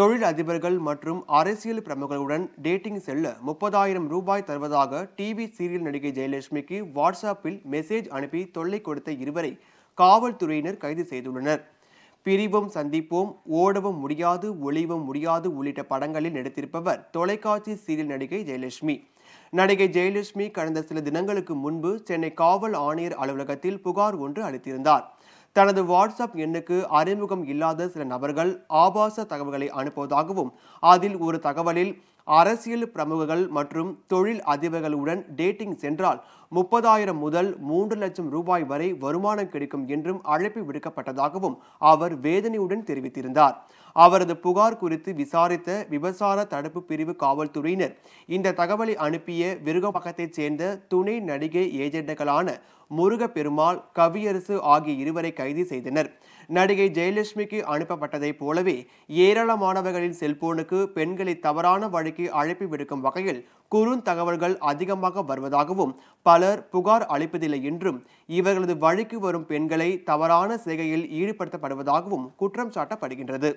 தொழில் அதிபர்கள் மற்றும் அரசியல் பிரமுகர்களுடன் டேட்டிங் செல்ல முப்பதாயிரம் ரூபாய் தருவதாக டிவி சீரியல் நடிகை ஜெயலட்சுமிக்கு வாட்ஸ்அப்பில் மெசேஜ் அனுப்பி தொல்லை கொடுத்த இருவரை காவல்துறையினர் கைது செய்துள்ளனர் பிரிவும் சந்திப்போம் ஓடவும் முடியாது ஒளிவும் முடியாது உள்ளிட்ட படங்களில் நடித்திருப்பவர் தொலைக்காட்சி சீரியல் நடிகை ஜெயலட்சுமி நடிகை ஜெயலட்சுமி கடந்த சில தினங்களுக்கு முன்பு சென்னை காவல் ஆணையர் அலுவலகத்தில் புகார் ஒன்று அளித்திருந்தார் தனது வாட்ஸ்அப் எண்ணுக்கு அறிமுகம் இல்லாத சில நபர்கள் ஆபாச தகவல்களை அனுப்புவதாகவும் அதில் ஒரு தகவலில் அரசியல் பிரமுகர்கள் மற்றும் தொழில் அதிபர்களுடன் டேட்டிங் சென்றால் முப்பதாயிரம் முதல் மூன்று லட்சம் ரூபாய் வரை வருமானம் கிடைக்கும் என்றும் அழைப்பு விடுக்கப்பட்டதாகவும் அவர் வேதனையுடன் தெரிவித்திருந்தார் அவரது புகார் குறித்து விசாரித்த விபசார தடுப்பு பிரிவு காவல்துறையினர் இந்த தகவலை அனுப்பிய விருகப்பக்கத்தைச் சேர்ந்த துணை நடிகை ஏஜெண்டுகளான பெருமாள் கவியரசு ஆகிய இருவரை கைது செய்தனர் நடிகை ஜெயலட்சுமிக்கு அனுப்பப்பட்டதைப் போலவே ஏராளமானவர்களின் செல்போனுக்கு பெண்களை தவறான வழி விசாரணைக்கு அழைப்பு விடுக்கும் வகையில் குறுந்தகவல்கள் அதிகமாக வருவதாகவும் பலர் புகார் அளிப்பதில்லை என்றும் இவர்களது வழிக்கு வரும் பெண்களை தவறான செய்கையில் ஈடுபடுத்தப்படுவதாகவும் குற்றம் சாட்டப்படுகின்றது